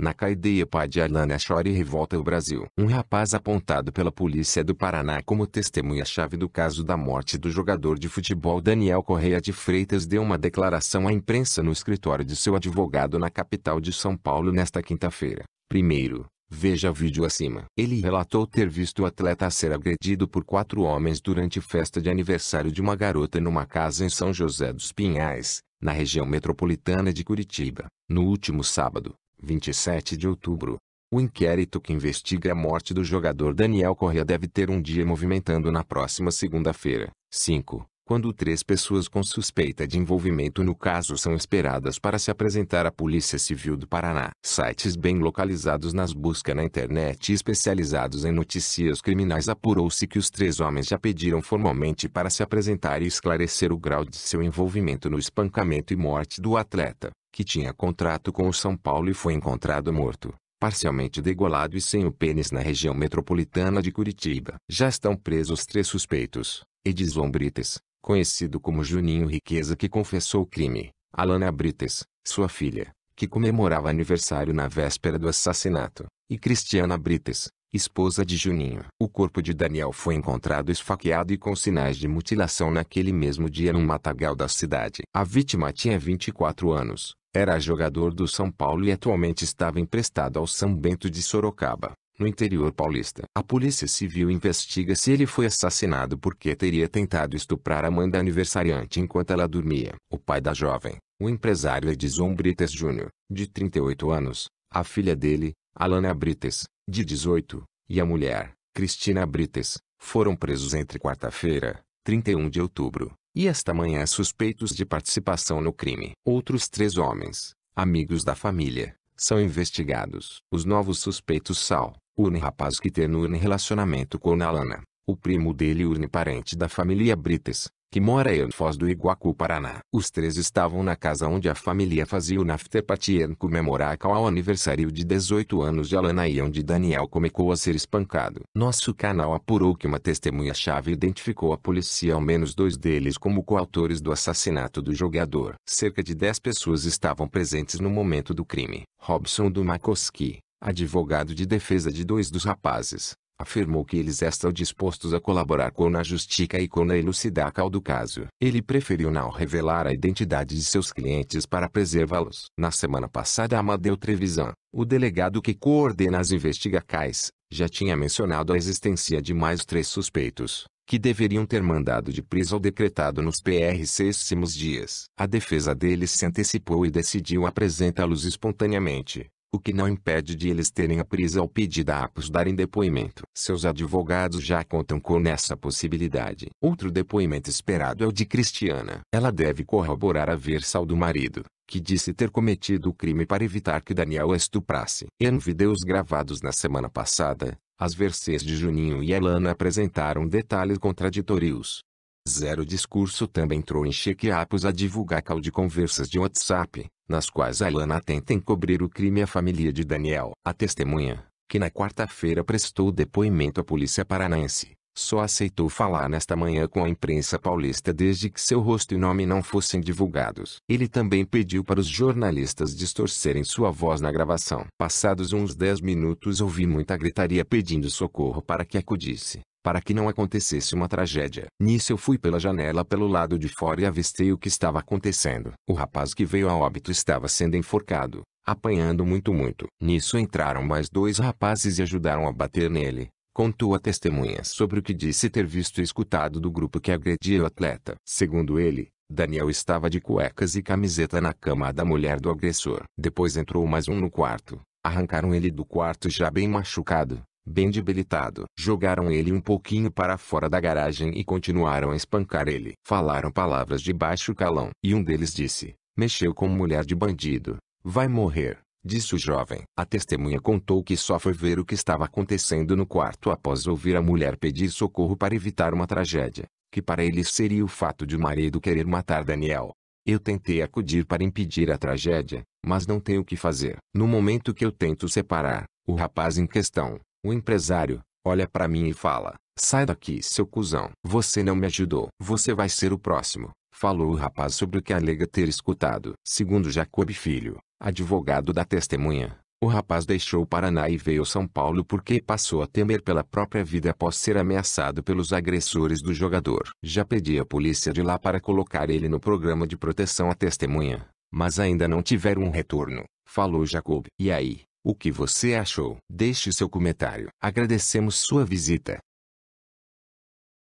Na cadeia Padialana chora e revolta o Brasil. Um rapaz apontado pela polícia do Paraná como testemunha-chave do caso da morte do jogador de futebol Daniel Correia de Freitas deu uma declaração à imprensa no escritório de seu advogado na capital de São Paulo nesta quinta-feira. Primeiro, Veja o vídeo acima. Ele relatou ter visto o atleta ser agredido por quatro homens durante festa de aniversário de uma garota numa casa em São José dos Pinhais, na região metropolitana de Curitiba, no último sábado. 27 de outubro. O inquérito que investiga a morte do jogador Daniel Correa deve ter um dia movimentando na próxima segunda-feira, 5, quando três pessoas com suspeita de envolvimento no caso são esperadas para se apresentar à Polícia Civil do Paraná. Sites bem localizados nas buscas na internet e especializados em notícias criminais apurou-se que os três homens já pediram formalmente para se apresentar e esclarecer o grau de seu envolvimento no espancamento e morte do atleta que tinha contrato com o São Paulo e foi encontrado morto, parcialmente degolado e sem o pênis na região metropolitana de Curitiba. Já estão presos três suspeitos, Edison Brites, conhecido como Juninho Riqueza que confessou o crime, Alana Brites, sua filha, que comemorava aniversário na véspera do assassinato, e Cristiana Brites, esposa de Juninho. O corpo de Daniel foi encontrado esfaqueado e com sinais de mutilação naquele mesmo dia no matagal da cidade. A vítima tinha 24 anos era jogador do São Paulo e atualmente estava emprestado ao São Bento de Sorocaba, no interior paulista. A Polícia Civil investiga se ele foi assassinado porque teria tentado estuprar a mãe da aniversariante enquanto ela dormia. O pai da jovem, o empresário Edison Brites Jr., de 38 anos, a filha dele, Alana Brites, de 18, e a mulher, Cristina Brites, foram presos entre quarta-feira, 31 de outubro, e esta manhã suspeitos de participação no crime. Outros três homens, amigos da família, são investigados. Os novos suspeitos são Urne rapaz que tem Urne relacionamento com Nalana, o primo dele Urne parente da família Brites, que mora em Foz do Iguaçu, Paraná. Os três estavam na casa onde a família fazia o nafter em comemorar ao aniversário de 18 anos de Alana e onde Daniel começou a ser espancado. Nosso canal apurou que uma testemunha-chave identificou a polícia ao menos dois deles como coautores do assassinato do jogador. Cerca de 10 pessoas estavam presentes no momento do crime. Robson Makoski, advogado de defesa de dois dos rapazes, afirmou que eles estão dispostos a colaborar com na justiça e com na elucidação do caso. Ele preferiu não revelar a identidade de seus clientes para preservá-los. Na semana passada Amadeu Trevisan, o delegado que coordena as investigações, já tinha mencionado a existência de mais três suspeitos, que deveriam ter mandado de prisão decretado nos PRCíssimos dias. A defesa deles se antecipou e decidiu apresentá-los espontaneamente, o que não impede de eles terem a prisa ao pedido da apos darem depoimento. Seus advogados já contam com essa possibilidade. Outro depoimento esperado é o de Cristiana. Ela deve corroborar a versão do marido, que disse ter cometido o crime para evitar que Daniel a estuprasse. Em vídeos gravados na semana passada, as versões de Juninho e Elana apresentaram detalhes contraditórios. Zero Discurso também entrou em a apos a divulgar cal de conversas de WhatsApp, nas quais Alana tenta encobrir o crime à família de Daniel. A testemunha, que na quarta-feira prestou depoimento à polícia paranaense, só aceitou falar nesta manhã com a imprensa paulista desde que seu rosto e nome não fossem divulgados. Ele também pediu para os jornalistas distorcerem sua voz na gravação. Passados uns 10 minutos ouvi muita gritaria pedindo socorro para que acudisse para que não acontecesse uma tragédia. Nisso eu fui pela janela pelo lado de fora e avistei o que estava acontecendo. O rapaz que veio a óbito estava sendo enforcado, apanhando muito muito. Nisso entraram mais dois rapazes e ajudaram a bater nele. Contou a testemunha sobre o que disse ter visto e escutado do grupo que agredia o atleta. Segundo ele, Daniel estava de cuecas e camiseta na cama da mulher do agressor. Depois entrou mais um no quarto. Arrancaram ele do quarto já bem machucado bem debilitado. Jogaram ele um pouquinho para fora da garagem e continuaram a espancar ele. Falaram palavras de baixo calão. E um deles disse, mexeu com mulher de bandido, vai morrer. Disse o jovem. A testemunha contou que só foi ver o que estava acontecendo no quarto após ouvir a mulher pedir socorro para evitar uma tragédia, que para ele seria o fato de o marido querer matar Daniel. Eu tentei acudir para impedir a tragédia, mas não tenho o que fazer. No momento que eu tento separar, o rapaz em questão, o empresário olha para mim e fala: Sai daqui, seu cuzão. Você não me ajudou. Você vai ser o próximo. Falou o rapaz sobre o que alega ter escutado. Segundo Jacob Filho, advogado da testemunha, o rapaz deixou o Paraná e veio a São Paulo porque passou a temer pela própria vida após ser ameaçado pelos agressores do jogador. Já pedi à polícia de lá para colocar ele no programa de proteção à testemunha, mas ainda não tiveram um retorno. Falou Jacob. E aí? O que você achou? Deixe seu comentário. Agradecemos sua visita.